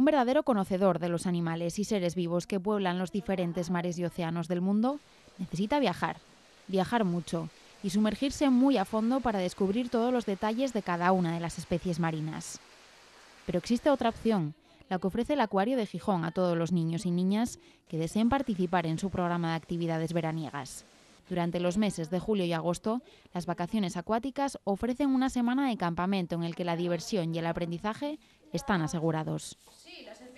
un verdadero conocedor de los animales y seres vivos que pueblan los diferentes mares y océanos del mundo, necesita viajar, viajar mucho y sumergirse muy a fondo para descubrir todos los detalles de cada una de las especies marinas. Pero existe otra opción, la que ofrece el Acuario de Gijón a todos los niños y niñas que deseen participar en su programa de actividades veraniegas. Durante los meses de julio y agosto, las vacaciones acuáticas ofrecen una semana de campamento en el que la diversión y el aprendizaje están asegurados.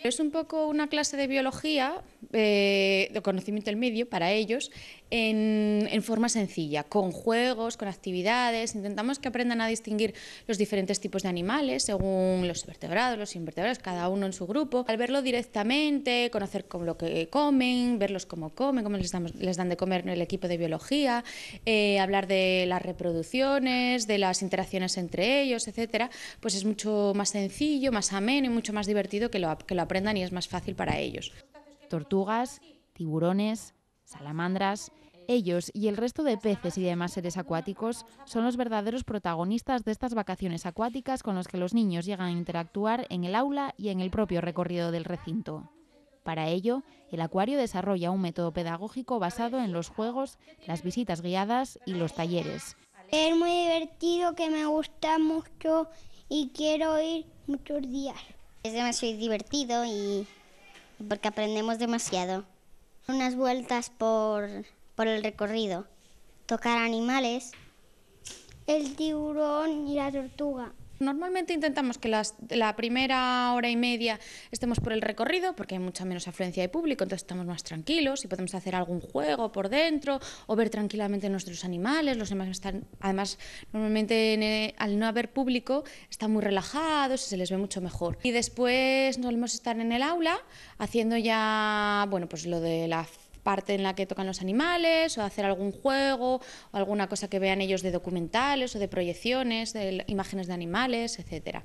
Es un poco una clase de biología, eh, de conocimiento del medio para ellos, en, forma sencilla, con juegos, con actividades. Intentamos que aprendan a distinguir los diferentes tipos de animales según los vertebrados, los invertebrados, cada uno en su grupo. Al verlo directamente, conocer con lo que comen, verlos cómo comen, cómo les, dan de comer en el equipo de biología, eh, hablar de las reproducciones, de las interacciones entre ellos, etcétera, pues es mucho más sencillo, más ameno y mucho más divertido que lo, que la y es más fácil para ellos. Tortugas, tiburones, salamandras, ellos y el resto de peces y demás seres acuáticos son los verdaderos protagonistas de estas vacaciones acuáticas con los que los niños llegan a interactuar en el aula y en el propio recorrido del recinto. Para ello, el acuario desarrolla un método pedagógico basado en los juegos, las visitas guiadas y los talleres. Es muy divertido, que me gusta mucho y quiero ir muchos días. Es demasiado divertido y porque aprendemos demasiado. Unas vueltas por, por el recorrido, tocar animales. El tiburón y la tortuga normalmente intentamos que las, la primera hora y media estemos por el recorrido, porque hay mucha menos afluencia de público, entonces estamos más tranquilos y podemos hacer algún juego por dentro o ver tranquilamente nuestros animales. Los demás están, además, normalmente eh, al no haber público están muy relajados y se les ve mucho mejor. Y después solemos estar en el aula haciendo ya, bueno, pues lo de la parte en la que tocan los animales o hacer algún juego o alguna cosa que vean ellos de documentales o de proyecciones, de imágenes de animales, etc.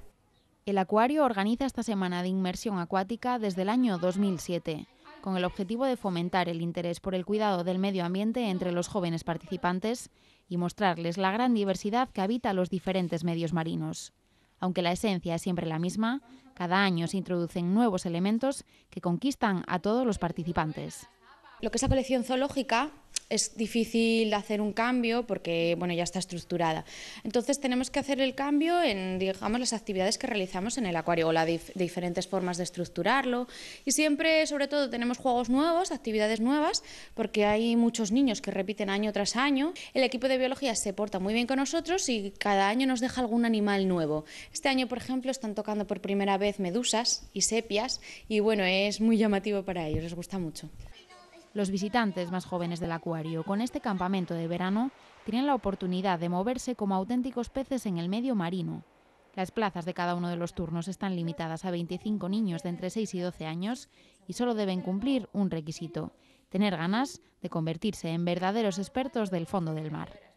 El acuario organiza esta semana de inmersión acuática desde el año 2007 con el objetivo de fomentar el interés por el cuidado del medio ambiente entre los jóvenes participantes y mostrarles la gran diversidad que habita los diferentes medios marinos. Aunque la esencia es siempre la misma, cada año se introducen nuevos elementos que conquistan a todos los participantes. Lo que es la colección zoológica es difícil de hacer un cambio porque bueno, ya está estructurada. Entonces tenemos que hacer el cambio en digamos, las actividades que realizamos en el acuario o las diferentes formas de estructurarlo. Y siempre, sobre todo, tenemos juegos nuevos, actividades nuevas, porque hay muchos niños que repiten año tras año. El equipo de biología se porta muy bien con nosotros y cada año nos deja algún animal nuevo. Este año, por ejemplo, están tocando por primera vez medusas y sepias y bueno, es muy llamativo para ellos, les gusta mucho. Los visitantes más jóvenes del acuario con este campamento de verano tienen la oportunidad de moverse como auténticos peces en el medio marino. Las plazas de cada uno de los turnos están limitadas a 25 niños de entre 6 y 12 años y solo deben cumplir un requisito, tener ganas de convertirse en verdaderos expertos del fondo del mar.